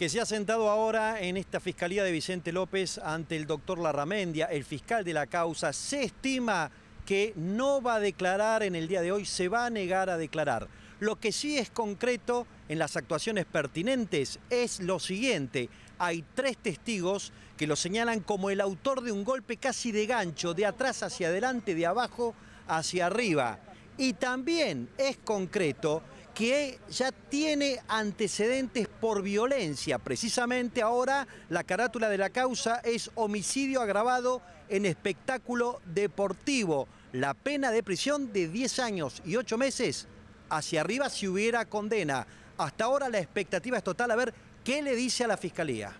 que se ha sentado ahora en esta Fiscalía de Vicente López ante el doctor Larramendia, el fiscal de la causa, se estima que no va a declarar en el día de hoy, se va a negar a declarar. Lo que sí es concreto en las actuaciones pertinentes es lo siguiente. Hay tres testigos que lo señalan como el autor de un golpe casi de gancho, de atrás hacia adelante, de abajo hacia arriba. Y también es concreto que ya tiene antecedentes por violencia. Precisamente ahora la carátula de la causa es homicidio agravado en espectáculo deportivo. La pena de prisión de 10 años y 8 meses hacia arriba si hubiera condena. Hasta ahora la expectativa es total a ver qué le dice a la Fiscalía.